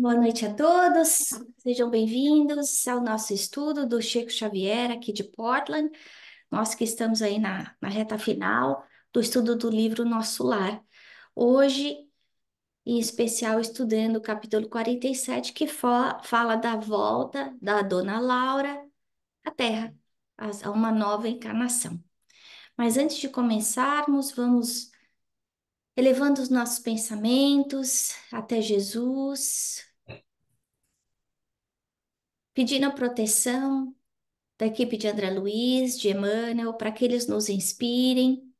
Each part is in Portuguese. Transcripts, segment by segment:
Boa noite a todos, sejam bem-vindos ao nosso estudo do Chico Xavier, aqui de Portland. Nós que estamos aí na, na reta final do estudo do livro Nosso Lar. Hoje, em especial, estudando o capítulo 47, que fala, fala da volta da Dona Laura à Terra, a uma nova encarnação. Mas antes de começarmos, vamos elevando os nossos pensamentos até Jesus, pedindo a proteção da equipe de André Luiz, de Emmanuel, para que eles nos inspirem,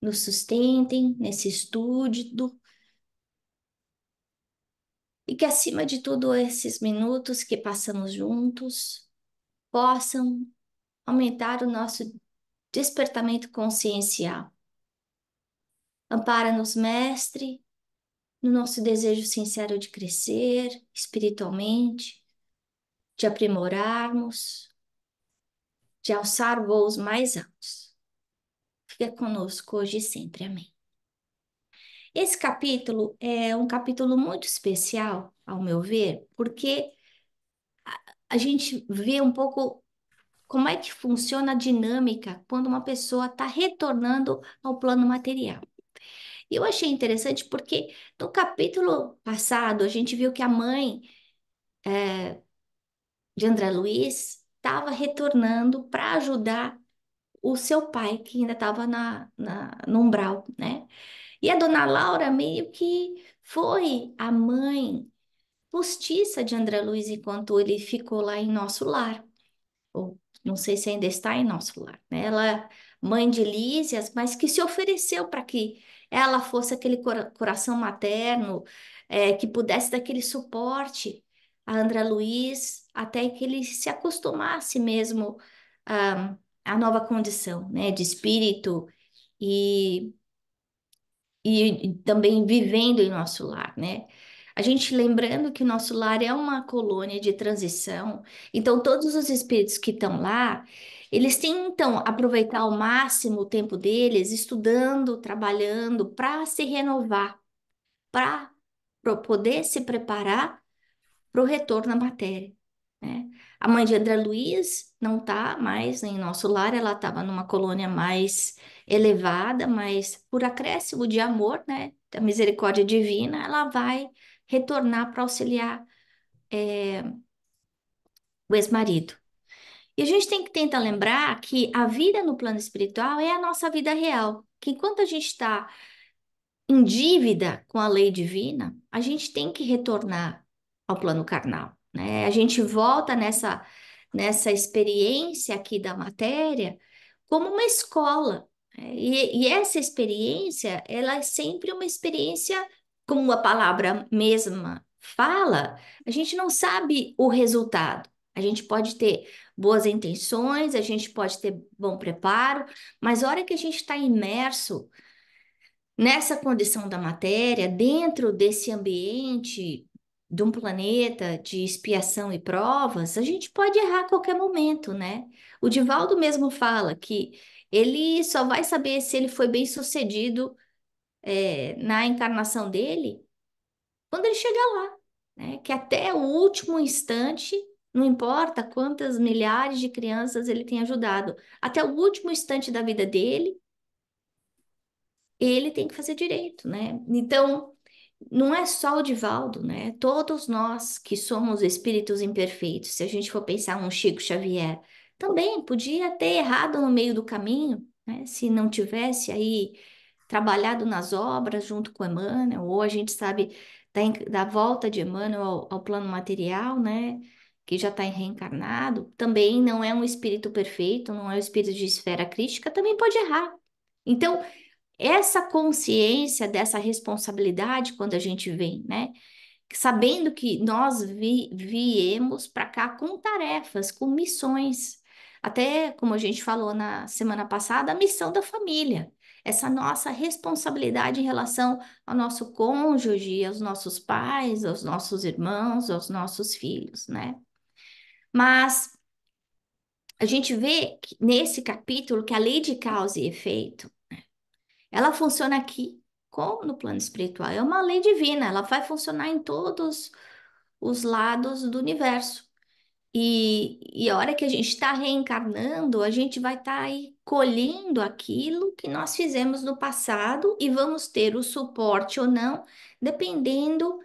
nos sustentem nesse estudo. E que, acima de tudo, esses minutos que passamos juntos possam aumentar o nosso despertamento consciencial. Ampara-nos, Mestre, no nosso desejo sincero de crescer espiritualmente, de aprimorarmos, de alçar voos mais altos. Fica conosco hoje e sempre. Amém. Esse capítulo é um capítulo muito especial, ao meu ver, porque a gente vê um pouco como é que funciona a dinâmica quando uma pessoa está retornando ao plano material. E eu achei interessante porque no capítulo passado a gente viu que a mãe é, de André Luiz estava retornando para ajudar o seu pai, que ainda estava na, na, no umbral, né? E a dona Laura meio que foi a mãe postiça de André Luiz enquanto ele ficou lá em nosso lar. Ou não sei se ainda está em nosso lar. Né? Ela, mãe de Lísias, mas que se ofereceu para que ela fosse aquele coração materno, é, que pudesse dar aquele suporte a Andra Luiz, até que ele se acostumasse mesmo à, ah, à nova condição, né, de espírito e, e também vivendo em nosso lar, né? A gente lembrando que o nosso lar é uma colônia de transição, então todos os espíritos que estão lá, eles tentam aproveitar ao máximo o tempo deles, estudando, trabalhando, para se renovar, para poder se preparar para o retorno à matéria. Né? A mãe de André Luiz não está mais em nosso lar, ela estava numa colônia mais elevada, mas por acréscimo de amor, né, da misericórdia divina, ela vai retornar para auxiliar é, o ex-marido. E a gente tem que tentar lembrar que a vida no plano espiritual é a nossa vida real, que enquanto a gente está em dívida com a lei divina, a gente tem que retornar ao plano carnal. Né? A gente volta nessa, nessa experiência aqui da matéria como uma escola. Né? E, e essa experiência, ela é sempre uma experiência, como a palavra mesma fala, a gente não sabe o resultado. A gente pode ter boas intenções, a gente pode ter bom preparo, mas a hora que a gente está imerso nessa condição da matéria, dentro desse ambiente de um planeta de expiação e provas, a gente pode errar a qualquer momento, né? O Divaldo mesmo fala que ele só vai saber se ele foi bem sucedido é, na encarnação dele quando ele chegar lá, né? Que até o último instante, não importa quantas milhares de crianças ele tem ajudado, até o último instante da vida dele, ele tem que fazer direito, né? Então, não é só o Divaldo, né? Todos nós que somos espíritos imperfeitos, se a gente for pensar um Chico Xavier, também podia ter errado no meio do caminho, né? Se não tivesse aí trabalhado nas obras junto com Emmanuel, ou a gente sabe da, da volta de Emmanuel ao, ao plano material, né? Que já está reencarnado, também não é um espírito perfeito, não é um espírito de esfera crítica, também pode errar. Então, essa consciência dessa responsabilidade quando a gente vem, né? Sabendo que nós vi, viemos para cá com tarefas, com missões. Até como a gente falou na semana passada, a missão da família. Essa nossa responsabilidade em relação ao nosso cônjuge, aos nossos pais, aos nossos irmãos, aos nossos filhos, né? Mas a gente vê nesse capítulo que a lei de causa e efeito ela funciona aqui como no plano espiritual. É uma lei divina, ela vai funcionar em todos os lados do universo. E, e a hora que a gente está reencarnando, a gente vai estar tá aí colhendo aquilo que nós fizemos no passado e vamos ter o suporte ou não, dependendo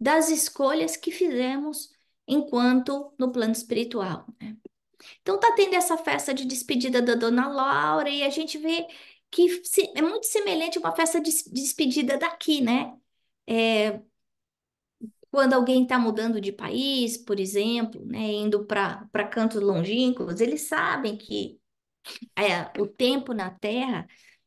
das escolhas que fizemos enquanto no plano espiritual. Né? Então está tendo essa festa de despedida da Dona Laura e a gente vê que é muito semelhante a uma festa de, de despedida daqui, né? É, quando alguém está mudando de país, por exemplo, né, indo para cantos longínquos, eles sabem que é, o tempo na Terra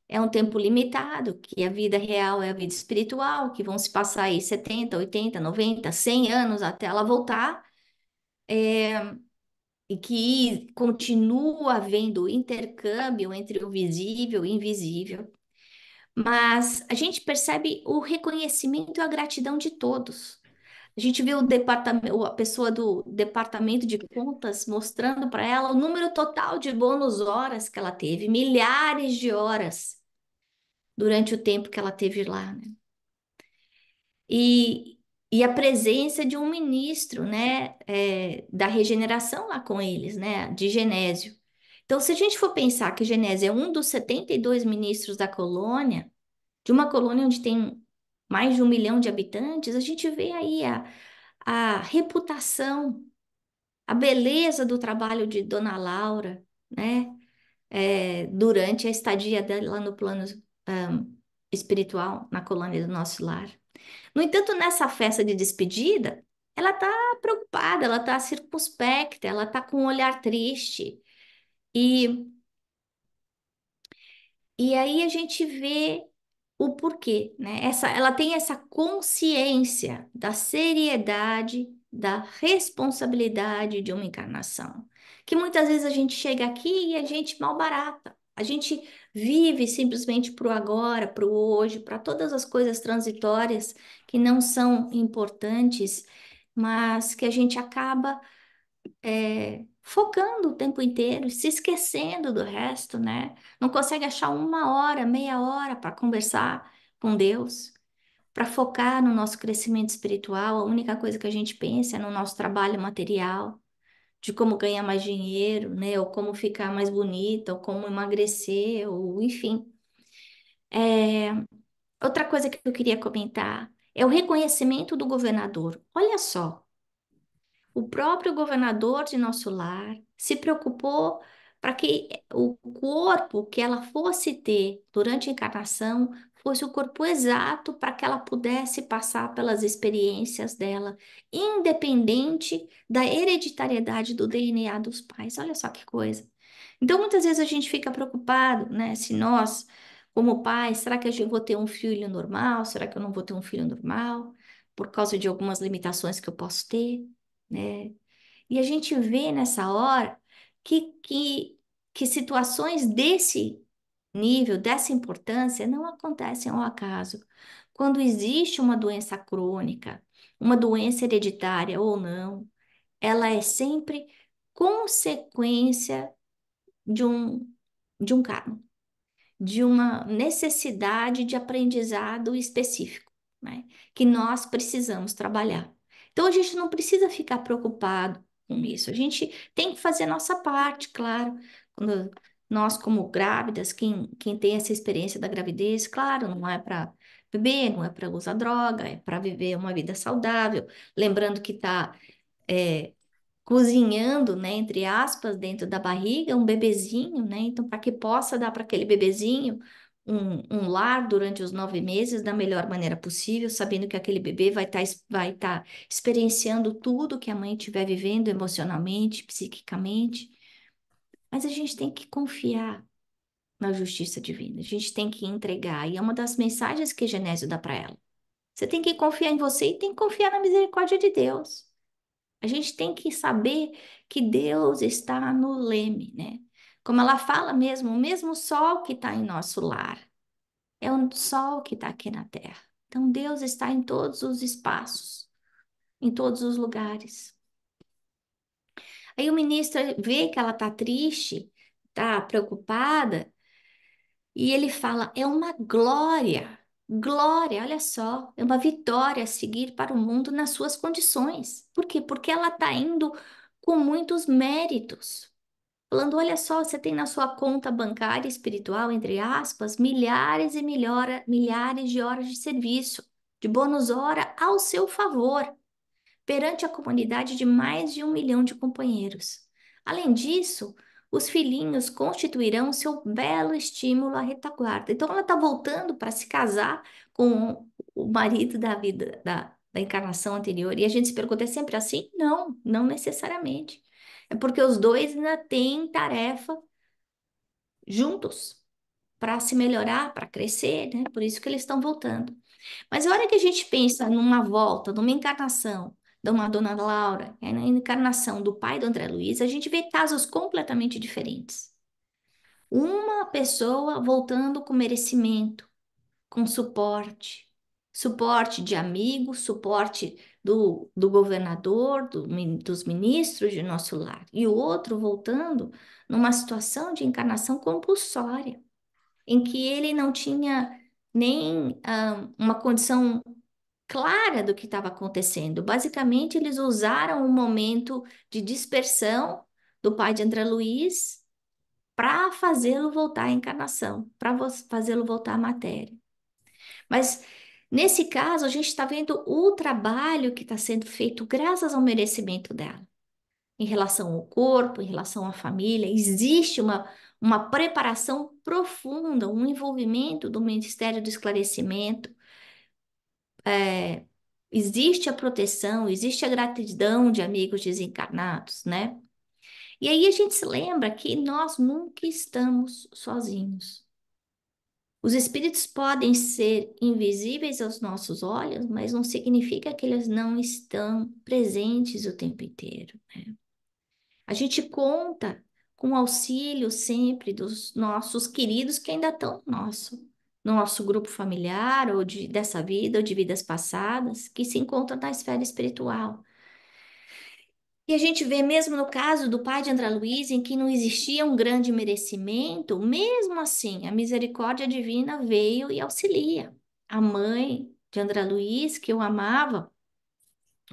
é um tempo limitado, que a vida real é a vida espiritual, que vão se passar aí 70, 80, 90, 100 anos até ela voltar. É, e que continua havendo intercâmbio entre o visível e invisível, mas a gente percebe o reconhecimento e a gratidão de todos. A gente vê o departamento, a pessoa do departamento de contas mostrando para ela o número total de bônus horas que ela teve, milhares de horas durante o tempo que ela teve lá. Né? E, e a presença de um ministro, né, é, da regeneração lá com eles, né, de Genésio. Então, se a gente for pensar que Genésio é um dos 72 ministros da colônia, de uma colônia onde tem mais de um milhão de habitantes, a gente vê aí a, a reputação, a beleza do trabalho de Dona Laura, né, é, durante a estadia dela no plano um, espiritual na colônia do nosso lar. No entanto, nessa festa de despedida, ela está preocupada, ela está circunspecta, ela está com um olhar triste. E, e aí a gente vê o porquê, né? Essa, ela tem essa consciência da seriedade, da responsabilidade de uma encarnação. Que muitas vezes a gente chega aqui e a gente malbarata. A gente Vive simplesmente para o agora, para o hoje, para todas as coisas transitórias que não são importantes, mas que a gente acaba é, focando o tempo inteiro, se esquecendo do resto, né? Não consegue achar uma hora, meia hora para conversar com Deus, para focar no nosso crescimento espiritual. A única coisa que a gente pensa é no nosso trabalho material de como ganhar mais dinheiro, né? Ou como ficar mais bonita, ou como emagrecer, ou enfim. É... Outra coisa que eu queria comentar é o reconhecimento do governador. Olha só, o próprio governador de nosso lar se preocupou para que o corpo que ela fosse ter durante a encarnação fosse o corpo exato para que ela pudesse passar pelas experiências dela, independente da hereditariedade do DNA dos pais. Olha só que coisa. Então, muitas vezes a gente fica preocupado, né? Se nós, como pais, será que eu vou ter um filho normal? Será que eu não vou ter um filho normal? Por causa de algumas limitações que eu posso ter, né? E a gente vê nessa hora que, que, que situações desse nível dessa importância não acontecem ao acaso. Quando existe uma doença crônica, uma doença hereditária ou não, ela é sempre consequência de um, de um karma, de uma necessidade de aprendizado específico, né? que nós precisamos trabalhar. Então, a gente não precisa ficar preocupado com isso. A gente tem que fazer a nossa parte, claro. Quando nós, como grávidas, quem, quem tem essa experiência da gravidez, claro, não é para beber, não é para usar droga, é para viver uma vida saudável. Lembrando que está é, cozinhando, né, entre aspas, dentro da barriga, um bebezinho, né? Então, para que possa dar para aquele bebezinho um, um, lar durante os nove meses da melhor maneira possível, sabendo que aquele bebê vai estar tá, vai tá experienciando tudo que a mãe estiver vivendo emocionalmente, psiquicamente. Mas a gente tem que confiar na justiça divina. A gente tem que entregar. E é uma das mensagens que Genésio dá para ela. Você tem que confiar em você e tem que confiar na misericórdia de Deus. A gente tem que saber que Deus está no leme, né? Como ela fala mesmo, o mesmo sol que está em nosso lar é o sol que está aqui na terra. Então Deus está em todos os espaços, em todos os lugares. Aí o ministro vê que ela está triste, está preocupada, e ele fala: é uma glória, glória, olha só, é uma vitória seguir para o mundo nas suas condições. Por quê? Porque ela está indo com muitos méritos. Falando, olha só, você tem na sua conta bancária espiritual, entre aspas, milhares e milhora, milhares de horas de serviço, de bônus hora ao seu favor perante a comunidade de mais de um milhão de companheiros. Além disso, os filhinhos constituirão seu belo estímulo à retaguarda. Então, ela está voltando para se casar com o marido da vida da, da encarnação anterior. E a gente se pergunta: é sempre assim? Não, não necessariamente. É porque os dois ainda têm tarefa juntos para se melhorar, para crescer, né? Por isso que eles estão voltando. Mas a hora que a gente pensa numa volta, numa encarnação, da uma Dona Laura, é na encarnação do pai do André Luiz, a gente vê casos completamente diferentes. Uma pessoa voltando com merecimento, com suporte, suporte de amigos, suporte do, do governador, do, dos ministros de nosso lar, e o outro voltando numa situação de encarnação compulsória, em que ele não tinha nem ah, uma condição clara do que estava acontecendo. Basicamente, eles usaram o um momento de dispersão do pai de André Luiz para fazê-lo voltar à encarnação, para fazê-lo voltar à matéria. Mas nesse caso, a gente está vendo o trabalho que está sendo feito graças ao merecimento dela. Em relação ao corpo, em relação à família, existe uma, uma preparação profunda, um envolvimento do Ministério do Esclarecimento, é, existe a proteção, existe a gratidão de amigos desencarnados, né? E aí a gente se lembra que nós nunca estamos sozinhos. Os espíritos podem ser invisíveis aos nossos olhos, mas não significa que eles não estão presentes o tempo inteiro. Né? A gente conta com o auxílio sempre dos nossos queridos que ainda estão no nosso no nosso grupo familiar, ou de, dessa vida, ou de vidas passadas, que se encontram na esfera espiritual. E a gente vê mesmo no caso do pai de André Luiz, em que não existia um grande merecimento, mesmo assim, a misericórdia divina veio e auxilia. A mãe de André Luiz, que eu amava,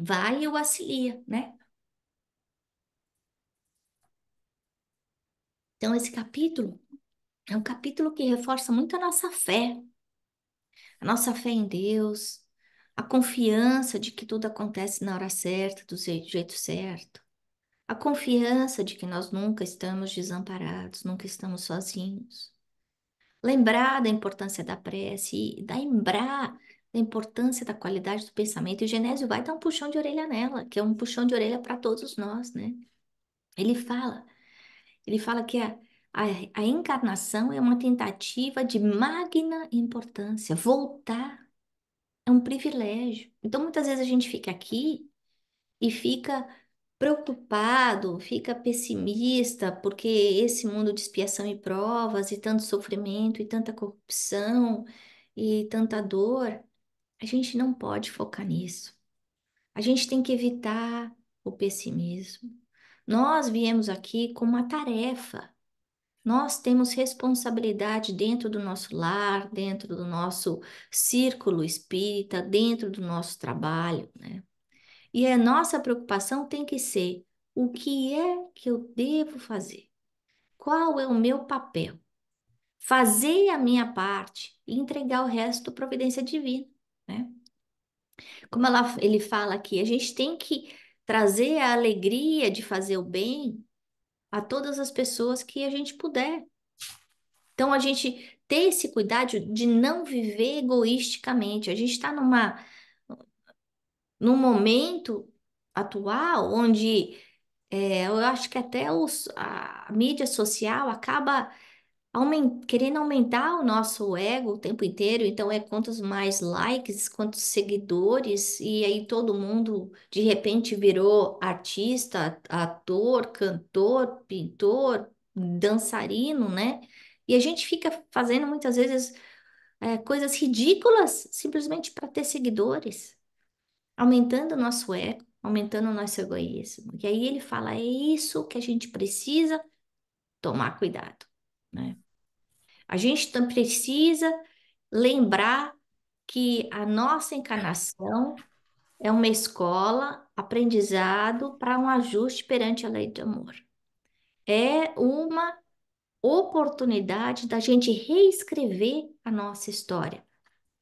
vai e o auxilia, né? Então, esse capítulo é um capítulo que reforça muito a nossa fé, a nossa fé em Deus, a confiança de que tudo acontece na hora certa, do jeito certo, a confiança de que nós nunca estamos desamparados, nunca estamos sozinhos. Lembrar da importância da prece, da lembrar da importância da qualidade do pensamento. E o Genésio vai dar um puxão de orelha nela, que é um puxão de orelha para todos nós, né? Ele fala, ele fala que a, a, a encarnação é uma tentativa de magna importância, voltar é um privilégio. Então, muitas vezes a gente fica aqui e fica preocupado, fica pessimista, porque esse mundo de expiação e provas, e tanto sofrimento, e tanta corrupção, e tanta dor, a gente não pode focar nisso. A gente tem que evitar o pessimismo. Nós viemos aqui com uma tarefa nós temos responsabilidade dentro do nosso lar, dentro do nosso círculo espírita, dentro do nosso trabalho, né? E a nossa preocupação tem que ser o que é que eu devo fazer? Qual é o meu papel? Fazer a minha parte e entregar o resto à providência divina, né? Como ela, ele fala aqui, a gente tem que trazer a alegria de fazer o bem a todas as pessoas que a gente puder. Então, a gente ter esse cuidado de não viver egoisticamente. A gente está numa num momento atual onde é, eu acho que até os, a mídia social acaba aument- querendo aumentar o nosso ego o tempo inteiro, então é quantos mais likes, quantos seguidores, e aí todo mundo de repente virou artista, ator, cantor, pintor, dançarino, né? E a gente fica fazendo muitas vezes é, coisas ridículas simplesmente para ter seguidores, aumentando o nosso ego, aumentando o nosso egoísmo. E aí ele fala: é isso que a gente precisa tomar cuidado. Né? A gente precisa lembrar que a nossa encarnação é uma escola, aprendizado para um ajuste perante a lei de amor. É uma oportunidade da gente reescrever a nossa história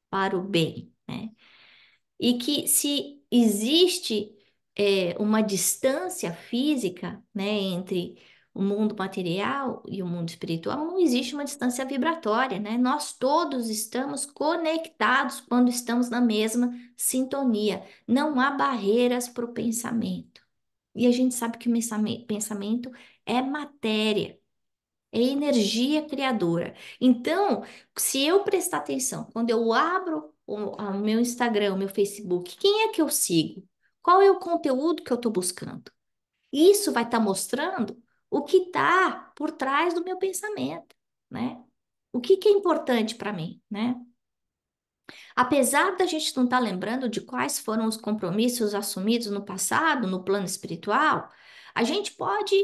para o bem, né? E que se existe é, uma distância física, né, entre o mundo material e o mundo espiritual, não existe uma distância vibratória, né? Nós todos estamos conectados quando estamos na mesma sintonia. Não há barreiras para o pensamento. E a gente sabe que o pensamento é matéria, é energia criadora. Então, se eu prestar atenção, quando eu abro o, o meu Instagram, o meu Facebook, quem é que eu sigo? Qual é o conteúdo que eu estou buscando? Isso vai estar tá mostrando o que está por trás do meu pensamento, né? O que, que é importante para mim, né? Apesar da gente não estar tá lembrando de quais foram os compromissos assumidos no passado, no plano espiritual, a gente pode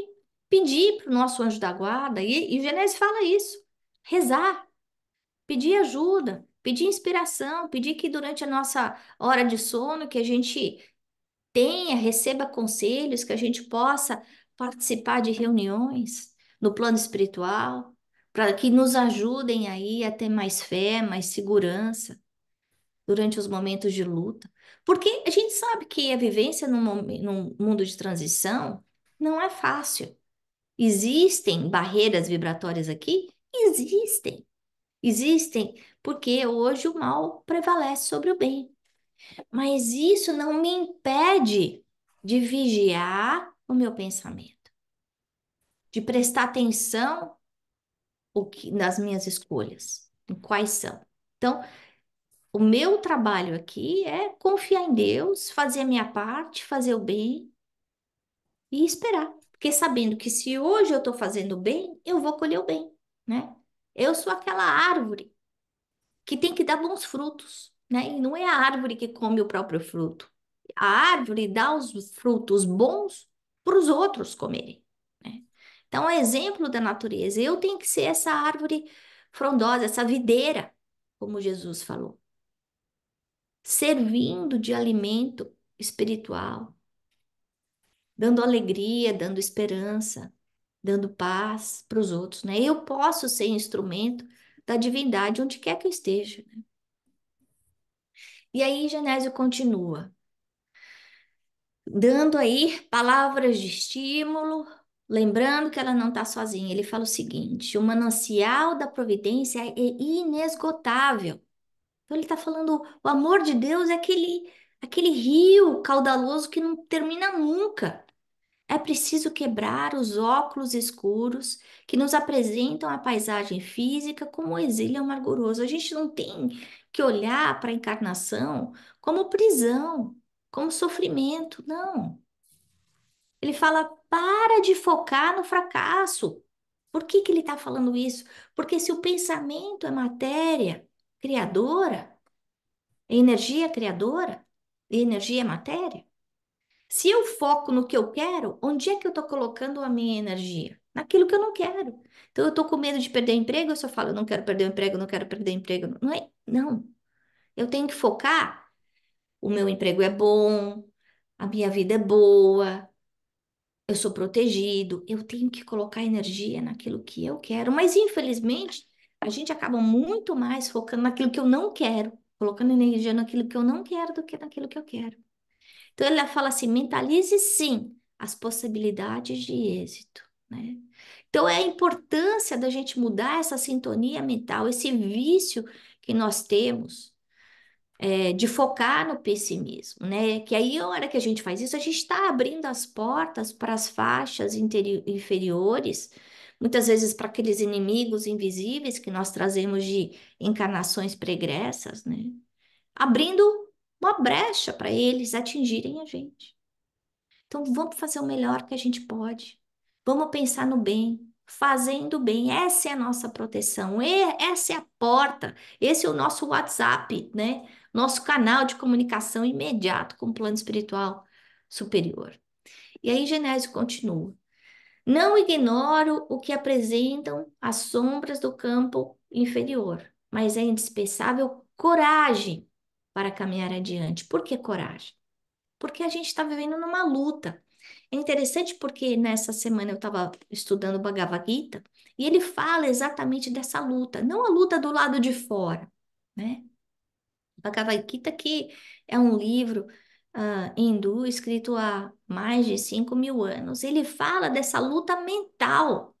pedir para o nosso anjo da guarda, e, e Genésio fala isso, rezar, pedir ajuda, pedir inspiração, pedir que durante a nossa hora de sono que a gente tenha, receba conselhos, que a gente possa participar de reuniões no plano espiritual, para que nos ajudem aí a ter mais fé, mais segurança durante os momentos de luta. Porque a gente sabe que a vivência num, num mundo de transição não é fácil. Existem barreiras vibratórias aqui? Existem. Existem, porque hoje o mal prevalece sobre o bem. Mas isso não me impede de vigiar o meu pensamento, de prestar atenção o que, nas minhas escolhas, em quais são. Então, o meu trabalho aqui é confiar em Deus, fazer a minha parte, fazer o bem e esperar. Porque sabendo que se hoje eu estou fazendo o bem, eu vou colher o bem, né? Eu sou aquela árvore que tem que dar bons frutos, né? E não é a árvore que come o próprio fruto. A árvore dá os frutos bons para os outros comerem. Né? Então, é exemplo da natureza. Eu tenho que ser essa árvore frondosa, essa videira, como Jesus falou, servindo de alimento espiritual, dando alegria, dando esperança, dando paz para os outros. Né? Eu posso ser instrumento da divindade onde quer que eu esteja. Né? E aí Genésio continua dando aí palavras de estímulo, lembrando que ela não está sozinha. Ele fala o seguinte: o manancial da providência é inesgotável. Então ele está falando, o amor de Deus é aquele, aquele rio caudaloso que não termina nunca. É preciso quebrar os óculos escuros que nos apresentam a paisagem física como um exílio amarguroso. A gente não tem que olhar para a encarnação como prisão, como sofrimento. Não. Ele fala: para de focar no fracasso. Por que, que ele está falando isso? Porque se o pensamento é matéria criadora, é energia criadora, e energia é matéria, se eu foco no que eu quero, onde é que eu estou colocando a minha energia? Naquilo que eu não quero. Então, eu estou com medo de perder emprego, eu só falo, eu não quero perder o emprego, não quero perder emprego. Não é? Não. Eu tenho que focar o meu emprego é bom, a minha vida é boa, eu sou protegido, eu tenho que colocar energia naquilo que eu quero. Mas, infelizmente, a gente acaba muito mais focando naquilo que eu não quero, colocando energia naquilo que eu não quero do que naquilo que eu quero. Então, ela fala assim: mentalize sim as possibilidades de êxito. Né? Então, é a importância da gente mudar essa sintonia mental, esse vício que nós temos é, de focar no pessimismo, né? Que aí, a hora que a gente faz isso, a gente está abrindo as portas para as faixas inferiores, muitas vezes para aqueles inimigos invisíveis que nós trazemos de encarnações pregressas, né? Abrindo uma brecha para eles atingirem a gente. Então, vamos fazer o melhor que a gente pode. Vamos pensar no bem, fazendo bem. Essa é a nossa proteção, essa é a porta, esse é o nosso WhatsApp, né? nosso canal de comunicação imediato com o plano espiritual superior. E aí Genésio continua. Não ignoro o que apresentam as sombras do campo inferior, mas é indispensável coragem para caminhar adiante. Por que coragem? Porque a gente está vivendo numa luta. É interessante porque nessa semana eu estava estudando o Bhagavad Gita e ele fala exatamente dessa luta, não a luta do lado de fora, né? Bhagavad Gita, que é um livro uh, hindu escrito há mais de 5 mil anos, ele fala dessa luta mental,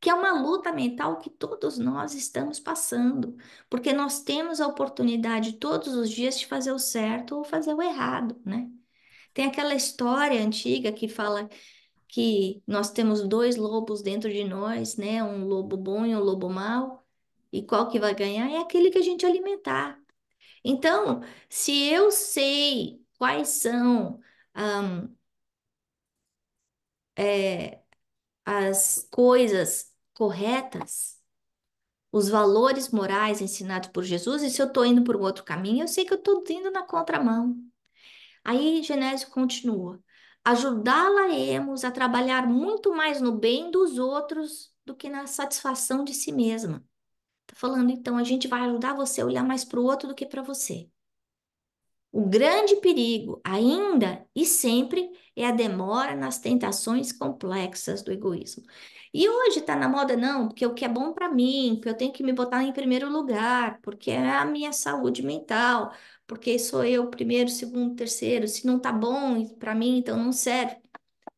que é uma luta mental que todos nós estamos passando, porque nós temos a oportunidade todos os dias de fazer o certo ou fazer o errado, né? Tem aquela história antiga que fala que nós temos dois lobos dentro de nós, né? Um lobo bom e um lobo mau. E qual que vai ganhar é aquele que a gente alimentar. Então, se eu sei quais são um, é, eh, as coisas corretas, os valores morais ensinados por Jesus, e se eu estou indo por um outro caminho, eu sei que eu estou indo na contramão. Aí Genésio continua: ajudá-la-emos a trabalhar muito mais no bem dos outros do que na satisfação de si mesma falando, então, a gente vai ajudar você a olhar mais para o outro do que para você. O grande perigo, ainda e sempre, é a demora nas tentações complexas do egoísmo. E hoje está na moda, não, porque o que é bom para mim, que eu tenho que me botar em primeiro lugar, porque é a minha saúde mental, porque sou eu primeiro, segundo, terceiro. Se não está bom para mim, então não serve.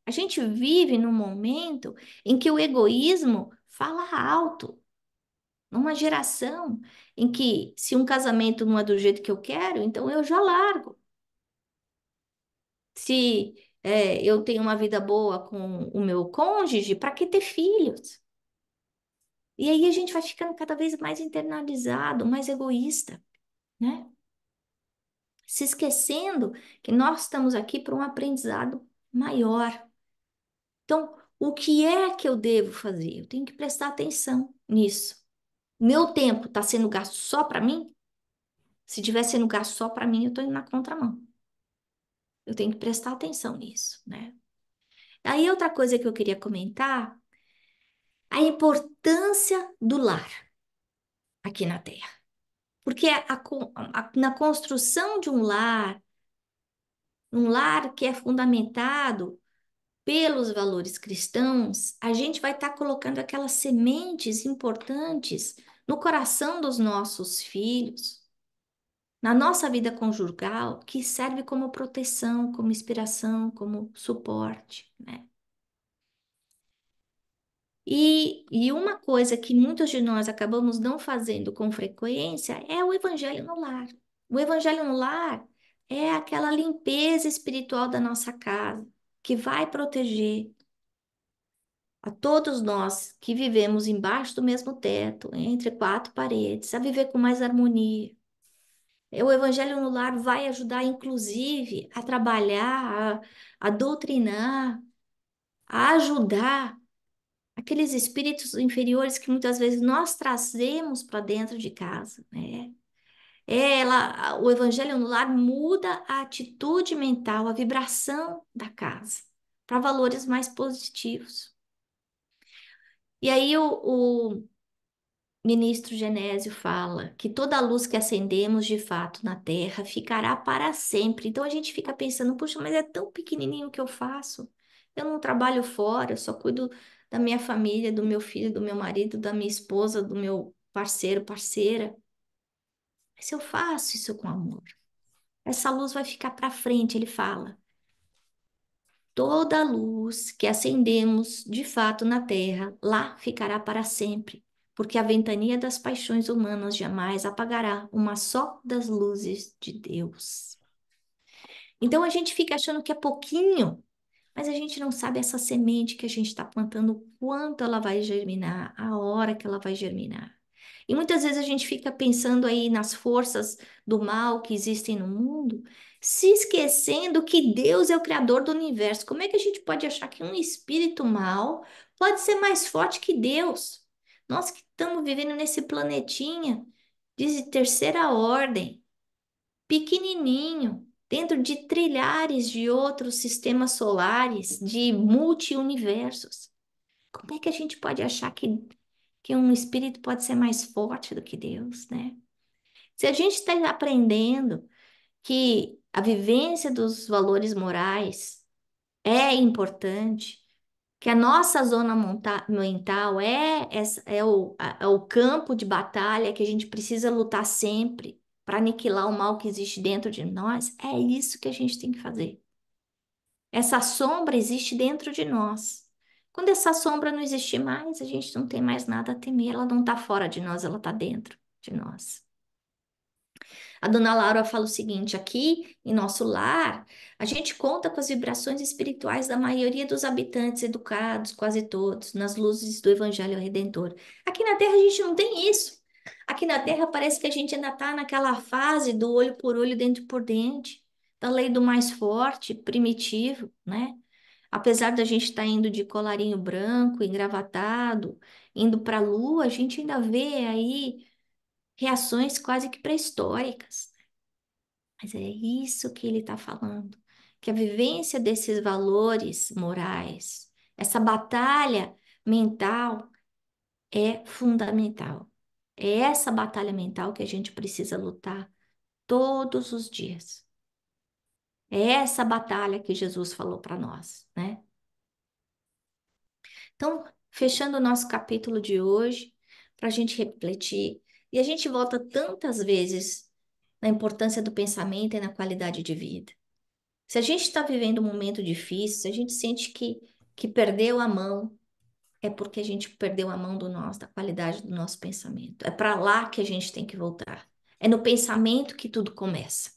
A gente vive num momento em que o egoísmo fala alto. Numa geração em que, se um casamento não é do jeito que eu quero, então eu já largo. Se é, eu tenho uma vida boa com o meu cônjuge, para que ter filhos? E aí a gente vai ficando cada vez mais internalizado, mais egoísta, né? Se esquecendo que nós estamos aqui para um aprendizado maior. Então, o que é que eu devo fazer? Eu tenho que prestar atenção nisso. Meu tempo está sendo gasto só para mim? Se estiver sendo gasto só para mim, eu estou indo na contramão. Eu tenho que prestar atenção nisso, né? Aí outra coisa que eu queria comentar, a importância do lar aqui na Terra. Porque a, a, na construção de um lar, um lar que é fundamentado pelos valores cristãos, a gente vai estar tá colocando aquelas sementes importantes no coração dos nossos filhos, na nossa vida conjugal, que serve como proteção, como inspiração, como suporte, né? E, e uma coisa que muitos de nós acabamos não fazendo com frequência é o evangelho no lar. O evangelho no lar é aquela limpeza espiritual da nossa casa, que vai proteger, a todos nós que vivemos embaixo do mesmo teto, entre quatro paredes, a viver com mais harmonia. O Evangelho no Lar vai ajudar, inclusive, a trabalhar, a, a doutrinar, a ajudar aqueles espíritos inferiores que muitas vezes nós trazemos para dentro de casa, né? É, ela, o Evangelho no Lar muda a atitude mental, a vibração da casa para valores mais positivos. E aí o, o ministro Genésio fala que toda a luz que acendemos de fato na Terra ficará para sempre. Então a gente fica pensando, puxa, mas é tão pequenininho que eu faço. Eu não trabalho fora, eu só cuido da minha família, do meu filho, do meu marido, da minha esposa, do meu parceiro, parceira. Mas eu faço isso com amor. Essa luz vai ficar para frente, ele fala. Toda a luz que acendemos de fato na terra, lá ficará para sempre, porque a ventania das paixões humanas jamais apagará uma só das luzes de Deus. Então a gente fica achando que é pouquinho, mas a gente não sabe essa semente que a gente está plantando, quanto ela vai germinar, a hora que ela vai germinar. E muitas vezes a gente fica pensando aí nas forças do mal que existem no mundo, se esquecendo que Deus é o criador do universo. Como é que a gente pode achar que um espírito mal pode ser mais forte que Deus? Nós que estamos vivendo nesse planetinha de terceira ordem, pequenininho, dentro de trilhares de outros sistemas solares, de multiuniversos. Como é que a gente pode achar que, que um espírito pode ser mais forte do que Deus, né? Se a gente está aprendendo que a vivência dos valores morais é importante, que a nossa zona mental é, é, é, o, é o campo de batalha que a gente precisa lutar sempre para aniquilar o mal que existe dentro de nós, é isso que a gente tem que fazer. Essa sombra existe dentro de nós. Quando essa sombra não existe mais, a gente não tem mais nada a temer, ela não está fora de nós, ela está dentro de nós. A dona Laura fala o seguinte: aqui em nosso lar, a gente conta com as vibrações espirituais da maioria dos habitantes educados, quase todos, nas luzes do Evangelho Redentor. Aqui na Terra a gente não tem isso. Aqui na Terra parece que a gente ainda está naquela fase do olho por olho, dente por dente, da lei do mais forte, primitivo, né? Apesar da gente estar tá indo de colarinho branco, engravatado, indo para a lua, a gente ainda vê aí reações quase que pré-históricas. Mas é isso que ele está falando, que a vivência desses valores morais, essa batalha mental é fundamental. É essa batalha mental que a gente precisa lutar todos os dias. É essa batalha que Jesus falou para nós, né? Então, fechando o nosso capítulo de hoje, para a gente refletir e a gente volta tantas vezes na importância do pensamento e na qualidade de vida. Se a gente está vivendo um momento difícil, se a gente sente que, que perdeu a mão, é porque a gente perdeu a mão do nosso, da qualidade do nosso pensamento. É para lá que a gente tem que voltar. É no pensamento que tudo começa.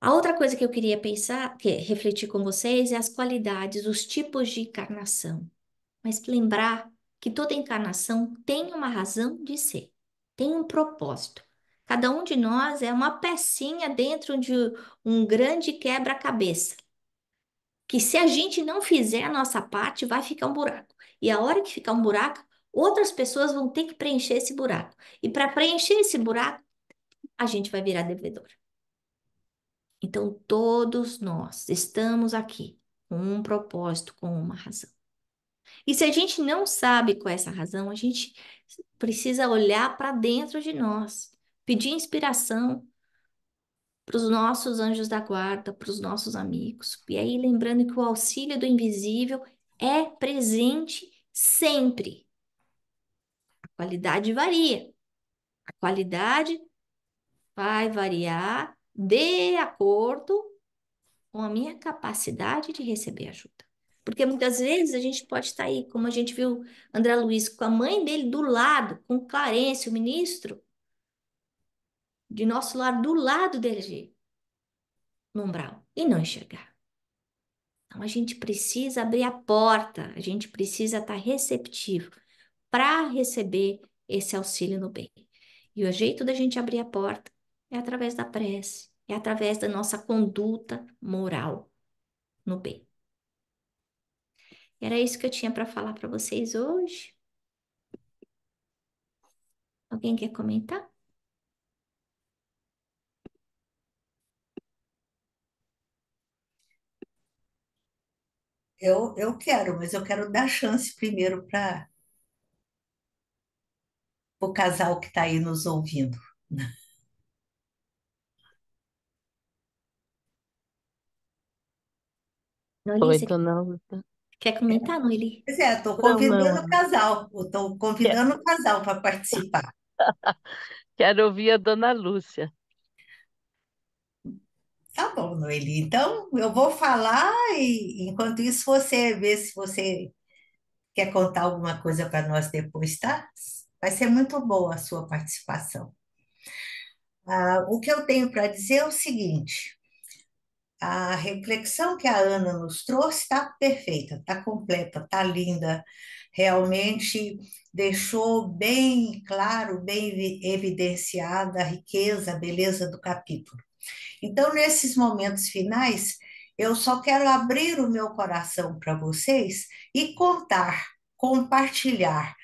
A outra coisa que eu queria pensar, que refletir com vocês, é as qualidades, os tipos de encarnação. Mas lembrar que toda encarnação tem uma razão de ser, tem um propósito. Cada um de nós é uma pecinha dentro de um grande quebra-cabeça. Que se a gente não fizer a nossa parte, vai ficar um buraco. E a hora que ficar um buraco, outras pessoas vão ter que preencher esse buraco. E para preencher esse buraco, a gente vai virar devedor. Então, todos nós estamos aqui com um propósito, com uma razão. E se a gente não sabe qual é essa razão, a gente precisa olhar para dentro de nós, pedir inspiração para os nossos anjos da guarda, para os nossos amigos. E aí, lembrando que o auxílio do invisível é presente sempre. A qualidade varia. A qualidade vai variar de acordo com a minha capacidade de receber ajuda. Porque muitas vezes a gente pode estar aí, como a gente viu André Luiz, com a mãe dele do lado, com Clarence, o ministro, de nosso lado, do lado dele, no umbral, e não enxergar. Então a gente precisa abrir a porta, a gente precisa estar receptivo para receber esse auxílio no bem. E o jeito da gente abrir a porta é através da prece, é através da nossa conduta moral no bem era isso que eu tinha para falar para vocês hoje. Alguém quer comentar? Eu, eu quero, mas eu quero dar chance primeiro para o casal que está aí nos ouvindo. Oi, dona Luta. Quer comentar, Noeli? Pois é, estou convidando o casal, estou convidando o casal para participar. Quero ouvir a dona Lúcia. Tá bom, Noeli. Então, eu vou falar e, enquanto isso, você vê se você quer contar alguma coisa para nós depois, tá? Vai ser muito boa a sua participação. Ah, o que eu tenho para dizer é o seguinte: a reflexão que a Ana nos trouxe está perfeita, está completa, está linda. Realmente deixou bem claro, bem evidenciada a riqueza, a beleza do capítulo. Então, nesses momentos finais, eu só quero abrir o meu coração para vocês e contar, compartilhar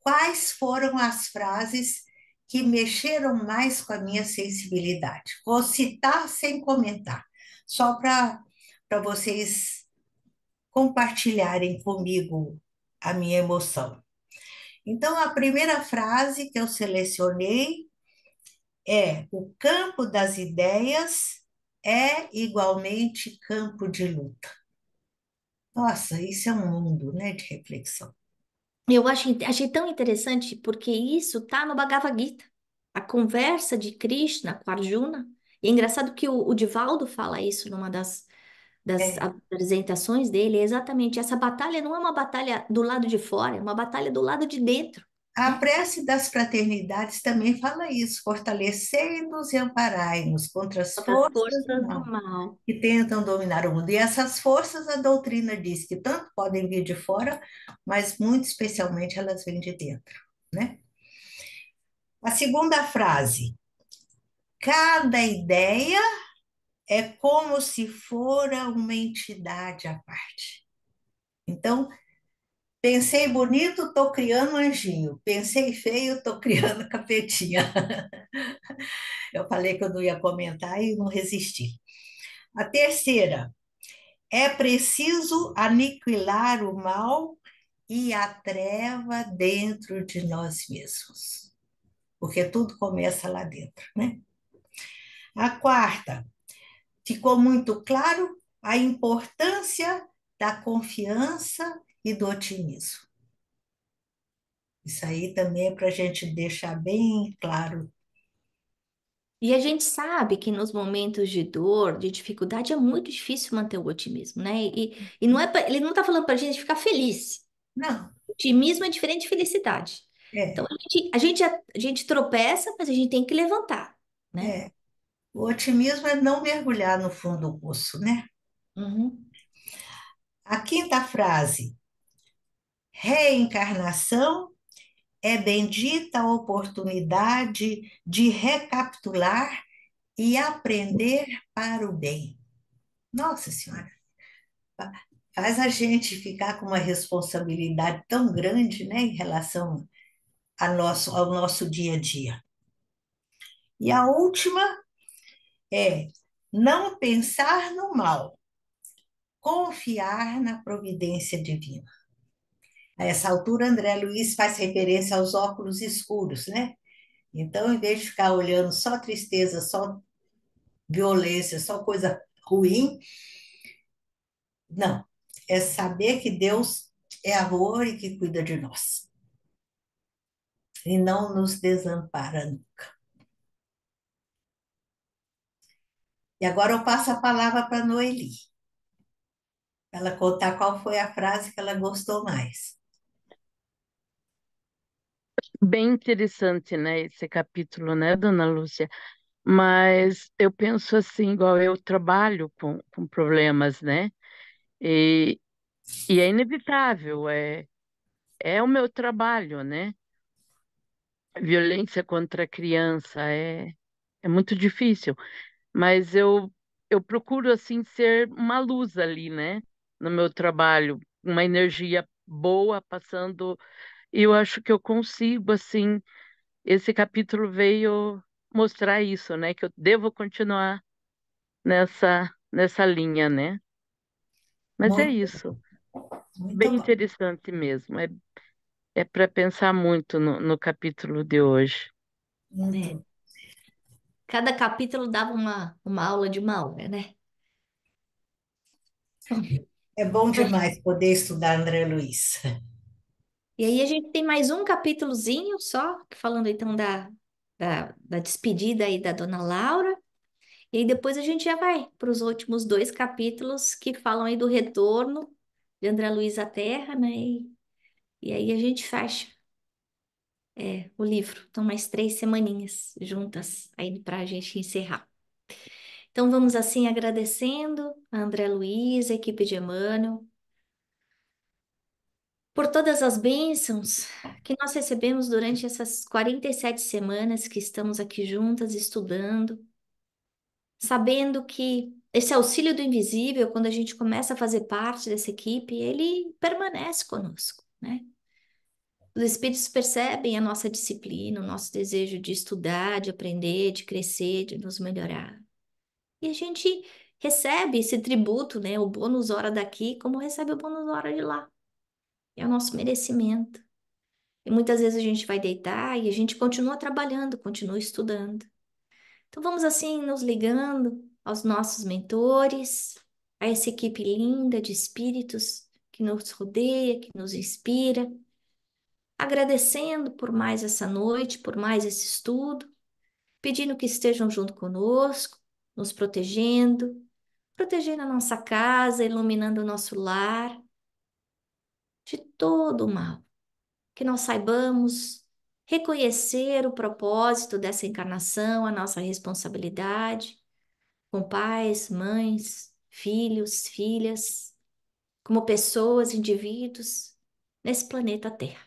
quais foram as frases que mexeram mais com a minha sensibilidade. Vou citar sem comentar só para vocês compartilharem comigo a minha emoção. Então, a primeira frase que eu selecionei é: o campo das ideias é igualmente campo de luta. Nossa, isso é um mundo né, de reflexão. Eu achei achei tão interessante porque isso está no Bhagavad Gita. A conversa de Krishna com Arjuna e é engraçado que o, o Divaldo fala isso numa das, das é. apresentações dele, é exatamente essa batalha não é uma batalha do lado de fora, é uma batalha do lado de dentro. A prece das fraternidades também fala isso: fortalecei-nos e amparai-nos contra as forças, forças do, mal, mal que tentam dominar o mundo. E essas forças, a doutrina diz que tanto podem vir de fora, mas muito especialmente elas vêm de dentro. Né? A segunda frase: Cada ideia é como se fora uma entidade à parte. Então, pensei bonito, estou criando anjinho. Pensei feio, estou criando capetinha. Eu falei que eu não ia comentar e não resisti. A terceira, é preciso aniquilar o mal e a treva dentro de nós mesmos. Porque tudo começa lá dentro, né? A quarta, ficou muito claro a importância da confiança e do otimismo. Isso aí também é para a gente deixar bem claro. E a gente sabe que nos momentos de dor, de dificuldade, é muito difícil manter o otimismo, né? E, e não é pra, ele não está falando para a gente ficar feliz. Não. otimismo é diferente de felicidade. É. Então a gente, a, gente, a gente tropeça, mas a gente tem que levantar, né? É. O otimismo é não mergulhar no fundo do poço, né? Uhum. A quinta frase: reencarnação é bendita a oportunidade de recapitular e aprender para o bem. Nossa Senhora, faz a gente ficar com uma responsabilidade tão grande né, em relação a nosso, ao nosso dia a dia. E a última é não pensar no mal, confiar na providência divina. A essa altura, André Luiz faz referência aos óculos escuros, né? Então, em vez de ficar olhando só tristeza, só violência, só coisa ruim, não. É saber que Deus é amor e que cuida de nós. E não nos desampara nunca. E agora eu passo a palavra para Noeli. Ela contar qual foi a frase que ela gostou mais. Bem interessante, né, esse capítulo, né, dona Lúcia? Mas eu penso assim, igual eu trabalho com, com problemas, né? E, e é inevitável, é, é o meu trabalho, né? Violência contra a criança é, é muito difícil mas eu, eu procuro, assim, ser uma luz ali, né? No meu trabalho, uma energia boa passando, e eu acho que eu consigo, assim, esse capítulo veio mostrar isso, né? Que eu devo continuar nessa, nessa linha, né? Mas é muito, é isso. Bem bom. interessante mesmo. É, é para pensar muito no, no capítulo de hoje. Sim. Cada capítulo dava uma, uma aula de uma hora, né? É bom demais poder estudar André Luiz. E aí a gente tem mais um capítulozinho só, falando então da, da, da despedida aí da Dona Laura. E aí depois a gente já vai para os últimos dois capítulos que falam aí do retorno de André Luiz à Terra, né? E, e aí a gente fecha é, o livro. Então, mais três semaninhas juntas aí para a gente encerrar. Então, vamos assim agradecendo a André Luiz, a equipe de Emmanuel, por todas as bênçãos que nós recebemos durante essas 47 semanas que estamos aqui juntas estudando, sabendo que esse auxílio do invisível, quando a gente começa a fazer parte dessa equipe, ele permanece conosco, né? Os espíritos percebem a nossa disciplina, o nosso desejo de estudar, de aprender, de crescer, de nos melhorar. E a gente recebe esse tributo, né, o bônus hora daqui, como recebe o bônus hora de lá. É o nosso merecimento. E muitas vezes a gente vai deitar e a gente continua trabalhando, continua estudando. Então vamos assim nos ligando aos nossos mentores, a essa equipe linda de espíritos que nos rodeia, que nos inspira, agradecendo por mais essa noite, por mais esse estudo, pedindo que estejam junto conosco, nos protegendo, protegendo a nossa casa, iluminando o nosso lar de todo o mal. Que nós saibamos reconhecer o propósito dessa encarnação, a nossa responsabilidade com pais, mães, filhos, filhas, como pessoas, indivíduos nesse planeta Terra.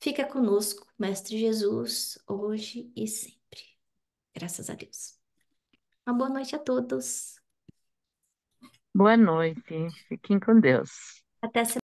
Fica conosco, Mestre Jesus, hoje e sempre. Graças a Deus. Uma boa noite a todos. Boa noite. Fiquem com Deus. Até semana.